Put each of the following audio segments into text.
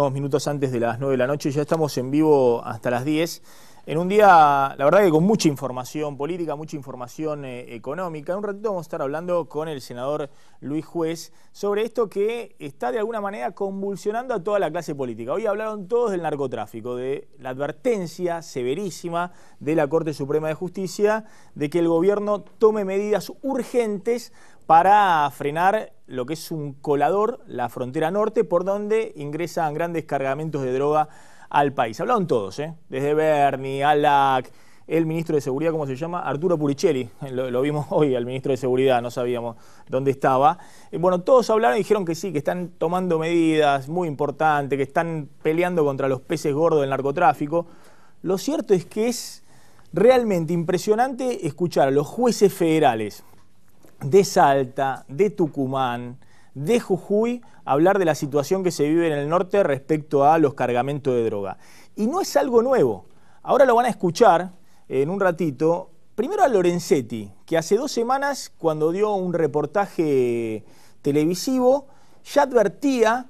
Dos minutos antes de las 9 de la noche, ya estamos en vivo hasta las 10. En un día, la verdad que con mucha información política, mucha información eh, económica. En un ratito vamos a estar hablando con el senador Luis Juez sobre esto que está de alguna manera convulsionando a toda la clase política. Hoy hablaron todos del narcotráfico, de la advertencia severísima de la Corte Suprema de Justicia de que el gobierno tome medidas urgentes para frenar lo que es un colador, la frontera norte, por donde ingresan grandes cargamentos de droga al país. Hablaron todos, ¿eh? desde Bernie Alac, el ministro de Seguridad, ¿cómo se llama? Arturo Puricelli, lo, vimos hoy al ministro de Seguridad, no sabíamos dónde estaba. Eh, bueno, todos hablaron y dijeron que sí, que están tomando medidas muy importantes, que están peleando contra los peces gordos del narcotráfico. Lo cierto es que es realmente impresionante escuchar a los jueces federales de Salta, de Tucumán, de Jujuy, hablar de la situación que se vive en el norte respecto a los cargamentos de droga. Y no es algo nuevo. Ahora lo van a escuchar eh, en un ratito. Primero a Lorenzetti, que hace dos semanas, cuando dio un reportaje televisivo, ya advertía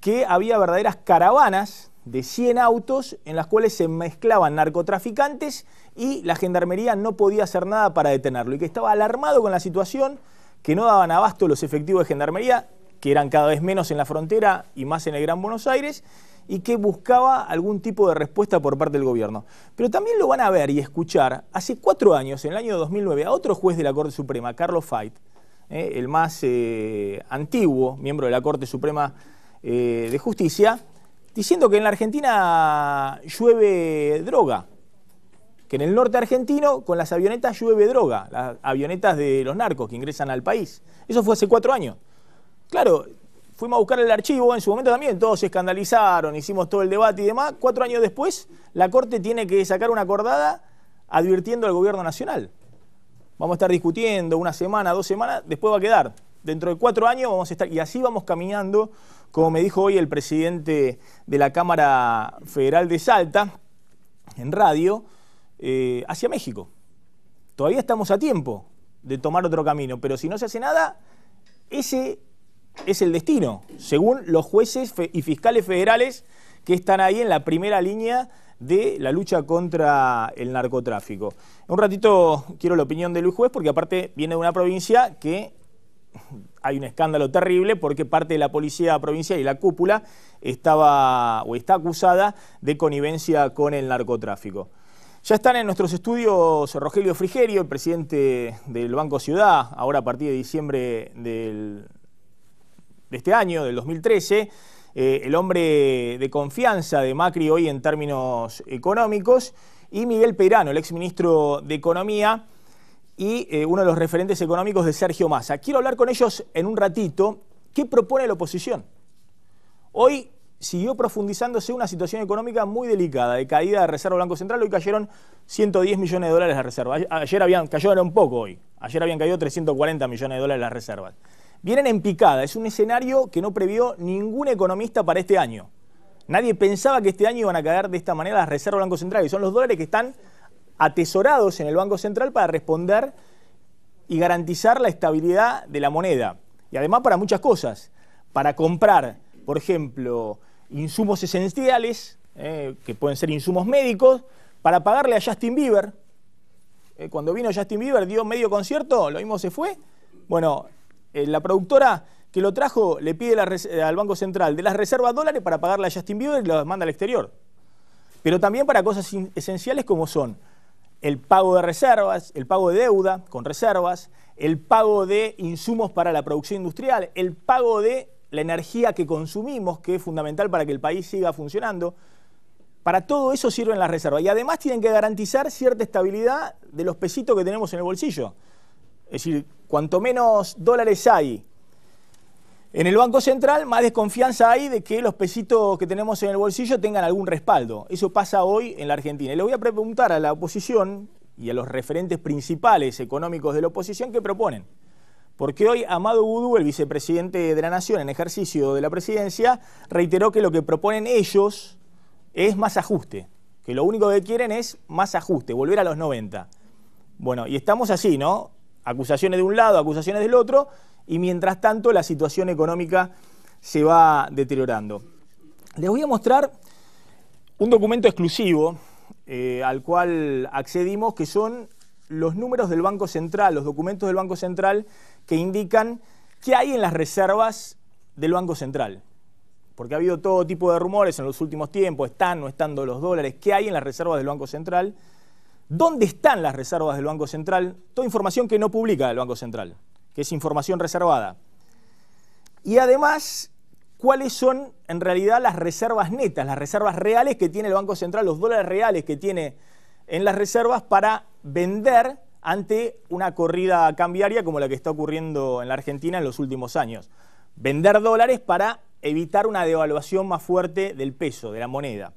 que había verdaderas caravanas de 100 autos en las cuales se mezclaban narcotraficantes y la gendarmería no podía hacer nada para detenerlo y que estaba alarmado con la situación, que no daban abasto los efectivos de gendarmería, que eran cada vez menos en la frontera y más en el Gran Buenos Aires, y que buscaba algún tipo de respuesta por parte del gobierno. Pero también lo van a ver y escuchar hace cuatro años, en el año 2009, a otro juez de la Corte Suprema, Carlos Fait eh, el más eh, antiguo miembro de la Corte Suprema eh, de Justicia, diciendo que en la Argentina llueve droga que en el norte argentino con las avionetas llueve droga, las avionetas de los narcos que ingresan al país. Eso fue hace cuatro años. Claro, fuimos a buscar el archivo, en su momento también todos se escandalizaron, hicimos todo el debate y demás. Cuatro años después, la Corte tiene que sacar una acordada advirtiendo al gobierno nacional. Vamos a estar discutiendo una semana, dos semanas, después va a quedar. Dentro de cuatro años vamos a estar, y así vamos caminando, como me dijo hoy el presidente de la Cámara Federal de Salta, en radio, eh, hacia México. Todavía estamos a tiempo de tomar otro camino, pero si no se hace nada, ese es el destino, según los jueces y fiscales federales que están ahí en la primera línea de la lucha contra el narcotráfico. un ratito quiero la opinión de Luis Juez, porque aparte viene de una provincia que hay un escándalo terrible porque parte de la policía provincial y la cúpula estaba o está acusada de connivencia con el narcotráfico. Ya están en nuestros estudios Rogelio Frigerio, el presidente del Banco Ciudad, ahora a partir de diciembre de este año, del 2013, eh, el hombre de confianza de Macri hoy en términos económicos, y Miguel Perano, el exministro de Economía y eh, uno de los referentes económicos de Sergio Massa. Quiero hablar con ellos en un ratito. ¿Qué propone la oposición? Hoy siguió profundizándose una situación económica muy delicada, de caída de Reserva Banco Central, hoy cayeron 110 millones de dólares las reservas. Ayer habían, era un poco hoy, ayer habían caído 340 millones de dólares las reservas. Vienen en picada, es un escenario que no previó ningún economista para este año. Nadie pensaba que este año iban a caer de esta manera las reservas Banco Central, y son los dólares que están atesorados en el Banco Central para responder y garantizar la estabilidad de la moneda. Y además para muchas cosas, para comprar, por ejemplo, insumos esenciales, eh, que pueden ser insumos médicos, para pagarle a Justin Bieber. Eh, cuando vino Justin Bieber, dio medio concierto, lo mismo se fue. Bueno, eh, la productora que lo trajo le pide al Banco Central de las reservas dólares para pagarle a Justin Bieber y lo manda al exterior. Pero también para cosas esenciales como son el pago de reservas, el pago de deuda con reservas, el pago de insumos para la producción industrial, el pago de la energía que consumimos, que es fundamental para que el país siga funcionando. Para todo eso sirven las reservas. Y además tienen que garantizar cierta estabilidad de los pesitos que tenemos en el bolsillo. Es decir, cuanto menos dólares hay en el Banco Central, más desconfianza hay de que los pesitos que tenemos en el bolsillo tengan algún respaldo. Eso pasa hoy en la Argentina. Y le voy a preguntar a la oposición y a los referentes principales económicos de la oposición qué proponen. Porque hoy Amado Boudou, el vicepresidente de la Nación en ejercicio de la presidencia, reiteró que lo que proponen ellos es más ajuste, que lo único que quieren es más ajuste, volver a los 90. Bueno, y estamos así, ¿no? Acusaciones de un lado, acusaciones del otro, y mientras tanto la situación económica se va deteriorando. Les voy a mostrar un documento exclusivo eh, al cual accedimos, que son los números del Banco Central, los documentos del Banco Central que indican qué hay en las reservas del Banco Central. Porque ha habido todo tipo de rumores en los últimos tiempos, están o no estando los dólares, qué hay en las reservas del Banco Central, dónde están las reservas del Banco Central, toda información que no publica el Banco Central, que es información reservada. Y además, cuáles son en realidad las reservas netas, las reservas reales que tiene el Banco Central, los dólares reales que tiene en las reservas para vender ante una corrida cambiaria como la que está ocurriendo en la Argentina en los últimos años. Vender dólares para evitar una devaluación más fuerte del peso, de la moneda.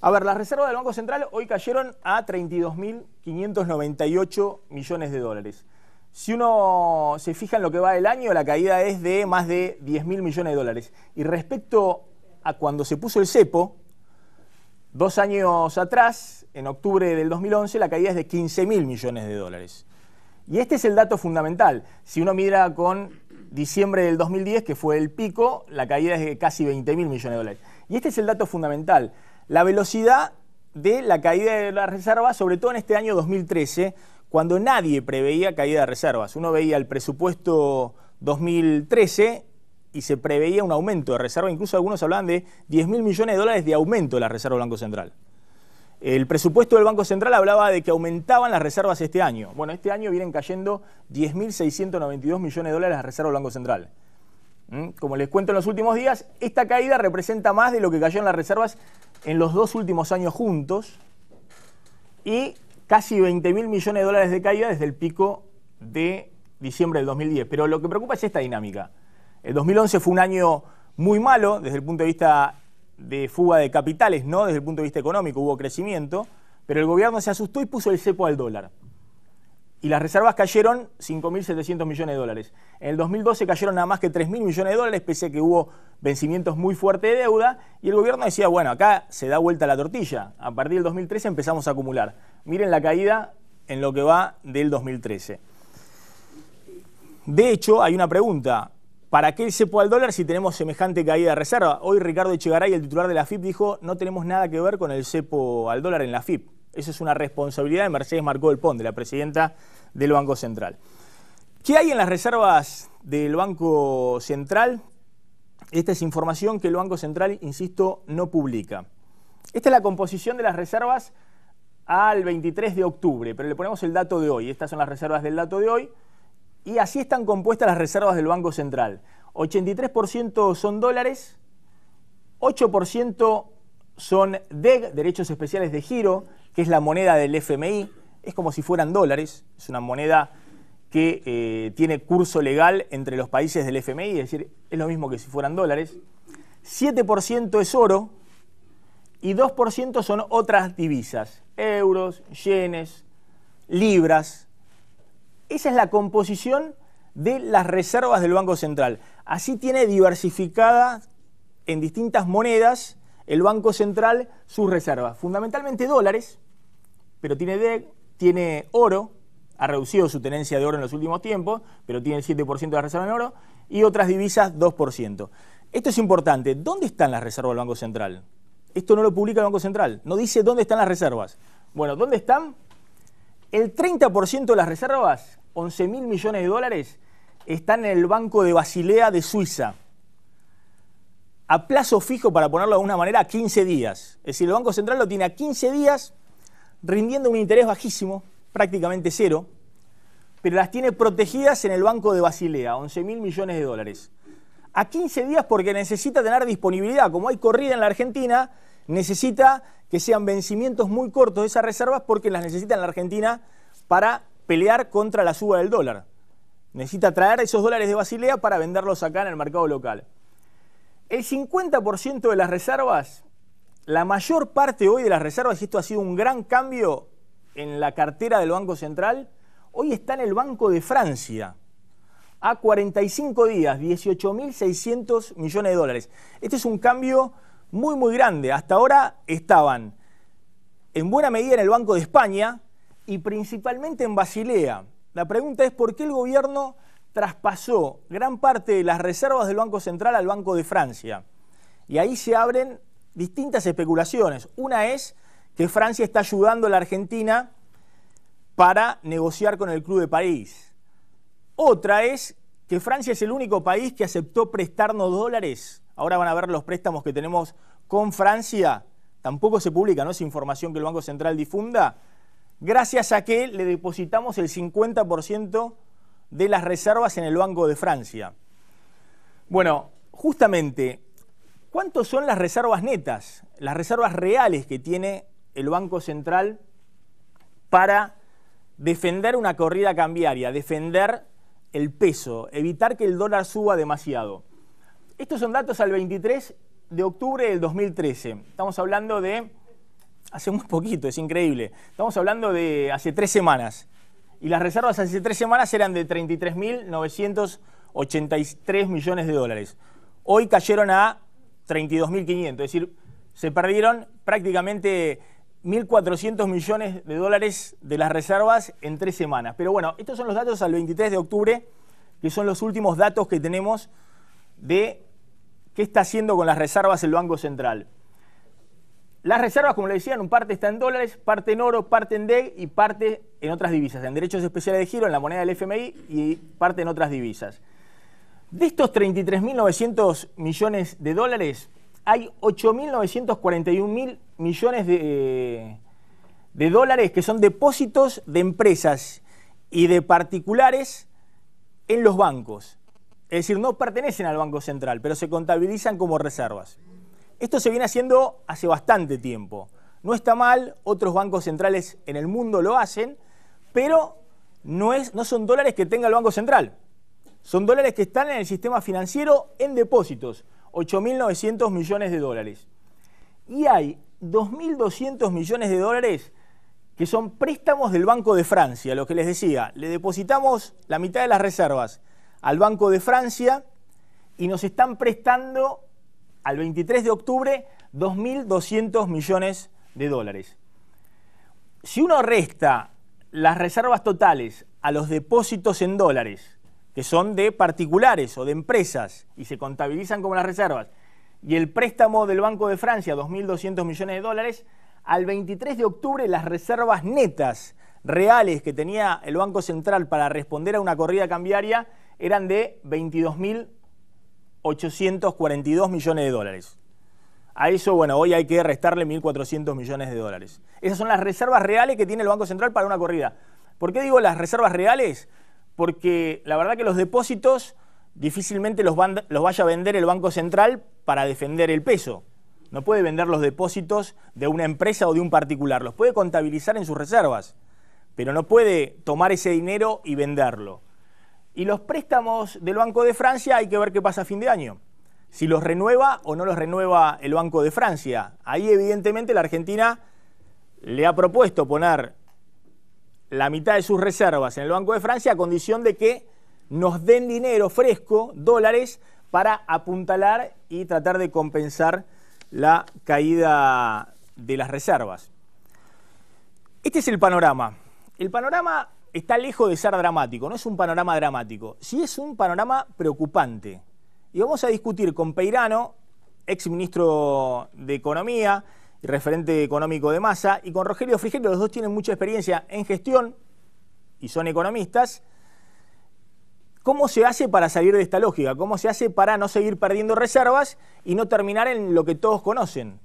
A ver, las reservas del Banco Central hoy cayeron a 32.598 millones de dólares. Si uno se fija en lo que va del año, la caída es de más de 10.000 millones de dólares. Y respecto a cuando se puso el cepo, Dos años atrás, en octubre del 2011, la caída es de 15 mil millones de dólares. Y este es el dato fundamental. Si uno mira con diciembre del 2010, que fue el pico, la caída es de casi 20 mil millones de dólares. Y este es el dato fundamental. La velocidad de la caída de las reservas, sobre todo en este año 2013, cuando nadie preveía caída de reservas. Uno veía el presupuesto 2013 y se preveía un aumento de reserva, incluso algunos hablaban de 10 mil millones de dólares de aumento de la reserva del Banco Central. El presupuesto del Banco Central hablaba de que aumentaban las reservas este año. Bueno, este año vienen cayendo 10.692 millones de dólares las reserva del Banco Central. ¿Mm? Como les cuento en los últimos días, esta caída representa más de lo que cayeron las reservas en los dos últimos años juntos y casi 20.000 millones de dólares de caída desde el pico de diciembre del 2010. Pero lo que preocupa es esta dinámica. El 2011 fue un año muy malo desde el punto de vista de fuga de capitales, no desde el punto de vista económico, hubo crecimiento, pero el gobierno se asustó y puso el cepo al dólar. Y las reservas cayeron 5.700 millones de dólares. En el 2012 cayeron nada más que 3.000 millones de dólares, pese a que hubo vencimientos muy fuertes de deuda, y el gobierno decía, bueno, acá se da vuelta la tortilla, a partir del 2013 empezamos a acumular. Miren la caída en lo que va del 2013. De hecho, hay una pregunta, ¿Para qué el cepo al dólar si tenemos semejante caída de reserva? Hoy Ricardo Echegaray, el titular de la FIP, dijo no tenemos nada que ver con el cepo al dólar en la FIP. Esa es una responsabilidad de Mercedes Marcó del de la presidenta del Banco Central. ¿Qué hay en las reservas del Banco Central? Esta es información que el Banco Central, insisto, no publica. Esta es la composición de las reservas al 23 de octubre, pero le ponemos el dato de hoy. Estas son las reservas del dato de hoy. Y así están compuestas las reservas del Banco Central. 83% son dólares, 8% son DEG, derechos especiales de giro, que es la moneda del FMI. Es como si fueran dólares, es una moneda que eh, tiene curso legal entre los países del FMI, es decir, es lo mismo que si fueran dólares. 7% es oro y 2% son otras divisas, euros, yenes, libras, esa es la composición de las reservas del Banco Central. Así tiene diversificada en distintas monedas el Banco Central sus reservas, fundamentalmente dólares, pero tiene, tiene oro, ha reducido su tenencia de oro en los últimos tiempos, pero tiene el 7% de reserva en oro, y otras divisas 2%. Esto es importante. ¿Dónde están las reservas del Banco Central? Esto no lo publica el Banco Central, no dice dónde están las reservas. Bueno, ¿dónde están? El 30% de las reservas 11 mil millones de dólares están en el Banco de Basilea de Suiza. A plazo fijo, para ponerlo de alguna manera, a 15 días. Es decir, el Banco Central lo tiene a 15 días rindiendo un interés bajísimo, prácticamente cero, pero las tiene protegidas en el Banco de Basilea, 11 mil millones de dólares. A 15 días porque necesita tener disponibilidad, como hay corrida en la Argentina, necesita que sean vencimientos muy cortos esas reservas porque las necesita en la Argentina para pelear contra la suba del dólar. Necesita traer esos dólares de Basilea para venderlos acá en el mercado local. El 50% de las reservas, la mayor parte hoy de las reservas, y esto ha sido un gran cambio en la cartera del Banco Central, hoy está en el Banco de Francia. A 45 días, 18.600 millones de dólares. Este es un cambio muy, muy grande. Hasta ahora estaban en buena medida en el Banco de España, y principalmente en Basilea. La pregunta es por qué el gobierno traspasó gran parte de las reservas del Banco Central al Banco de Francia. Y ahí se abren distintas especulaciones. Una es que Francia está ayudando a la Argentina para negociar con el Club de París. Otra es que Francia es el único país que aceptó prestarnos dólares. Ahora van a ver los préstamos que tenemos con Francia. Tampoco se publica, ¿no? Es información que el Banco Central difunda gracias a que le depositamos el 50% de las reservas en el Banco de Francia. Bueno, justamente, ¿cuántos son las reservas netas, las reservas reales que tiene el Banco Central para defender una corrida cambiaria, defender el peso, evitar que el dólar suba demasiado? Estos son datos al 23 de octubre del 2013. Estamos hablando de hace muy poquito, es increíble. Estamos hablando de hace tres semanas. Y las reservas hace tres semanas eran de 33.983 millones de dólares. Hoy cayeron a 32.500, es decir, se perdieron prácticamente 1.400 millones de dólares de las reservas en tres semanas. Pero bueno, estos son los datos al 23 de octubre, que son los últimos datos que tenemos de qué está haciendo con las reservas el Banco Central. Las reservas, como le decía, en parte está en dólares, parte en oro, parte en DEG y parte en otras divisas, en derechos especiales de giro, en la moneda del FMI y parte en otras divisas. De estos 33.900 millones de dólares, hay 8.941.000 millones de, de dólares que son depósitos de empresas y de particulares en los bancos. Es decir, no pertenecen al Banco Central, pero se contabilizan como reservas. Esto se viene haciendo hace bastante tiempo. No está mal, otros bancos centrales en el mundo lo hacen, pero no, son dólares que tenga el Banco Central. Son dólares que están en el sistema financiero en depósitos, 8.900 millones de dólares. Y hay 2.200 millones de dólares que son préstamos del Banco de Francia, lo que les decía, le depositamos la mitad de las reservas al Banco de Francia y nos están prestando al 23 de octubre 2.200 millones de dólares. Si uno resta las reservas totales a los depósitos en dólares, que son de particulares o de empresas y se contabilizan como las reservas, y el préstamo del Banco de Francia, 2.200 millones de dólares, al 23 de octubre las reservas netas reales que tenía el Banco Central para responder a una corrida cambiaria eran de 22.000 842 millones de dólares. A eso, bueno, hoy hay que restarle 1.400 millones de dólares. Esas son las reservas reales que tiene el Banco Central para una corrida. ¿Por qué digo las reservas reales? Porque la verdad que los depósitos difícilmente los, vaya a vender el Banco Central para defender el peso. No puede vender los depósitos de una empresa o de un particular. Los puede contabilizar en sus reservas, pero no puede tomar ese dinero y venderlo. Y los préstamos del Banco de Francia hay que ver qué pasa a fin de año. Si los renueva o no los renueva el Banco de Francia. Ahí evidentemente la Argentina le ha propuesto poner la mitad de sus reservas en el Banco de Francia a condición de que nos den dinero fresco, dólares, para apuntalar y tratar de compensar la caída de las reservas. Este es el panorama. El panorama está lejos de ser dramático, no es un panorama dramático, sí es un panorama preocupante. Y vamos a discutir con Peirano, ex ministro de Economía y referente económico de masa y con Rogelio Frigerio, los dos tienen mucha experiencia en gestión y son economistas. ¿Cómo se hace para salir de esta lógica? ¿Cómo se hace para no seguir perdiendo reservas y no terminar en lo que todos conocen?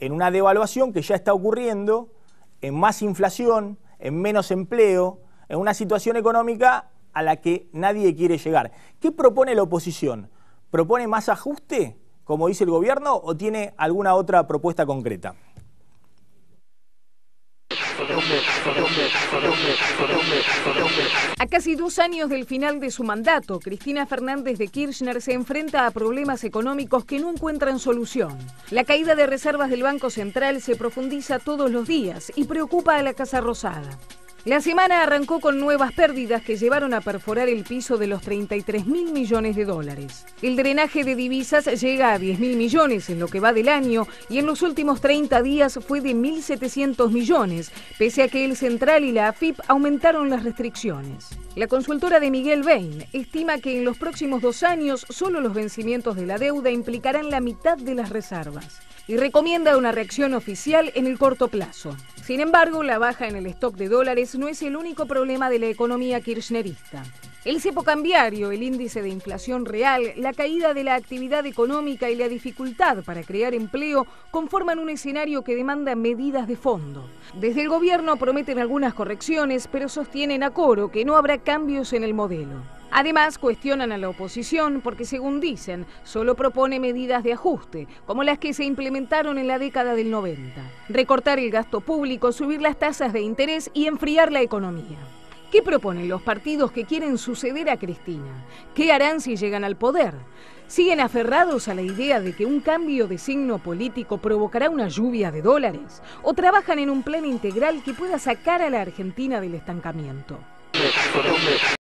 En una devaluación que ya está ocurriendo, en más inflación, en menos empleo, en una situación económica a la que nadie quiere llegar. ¿Qué propone la oposición? ¿Propone más ajuste, como dice el gobierno, o tiene alguna otra propuesta concreta? A casi dos años del final de su mandato, Cristina Fernández de Kirchner se enfrenta a problemas económicos que no encuentran solución. La caída de reservas del Banco Central se profundiza todos los días y preocupa a la Casa Rosada. La semana arrancó con nuevas pérdidas que llevaron a perforar el piso de los 33 mil millones de dólares. El drenaje de divisas llega a 10 mil millones en lo que va del año y en los últimos 30 días fue de 1.700 millones, pese a que el Central y la AFIP aumentaron las restricciones. La consultora de Miguel Bain estima que en los próximos dos años solo los vencimientos de la deuda implicarán la mitad de las reservas y recomienda una reacción oficial en el corto plazo. Sin embargo, la baja en el stock de dólares no es el único problema de la economía kirchnerista. El cepo cambiario, el índice de inflación real, la caída de la actividad económica y la dificultad para crear empleo conforman un escenario que demanda medidas de fondo. Desde el gobierno prometen algunas correcciones, pero sostienen a coro que no habrá cambios en el modelo. Además, cuestionan a la oposición porque, según dicen, solo propone medidas de ajuste, como las que se implementaron en la década del 90. Recortar el gasto público, subir las tasas de interés y enfriar la economía. ¿Qué proponen los partidos que quieren suceder a Cristina? ¿Qué harán si llegan al poder? ¿Siguen aferrados a la idea de que un cambio de signo político provocará una lluvia de dólares? ¿O trabajan en un plan integral que pueda sacar a la Argentina del estancamiento?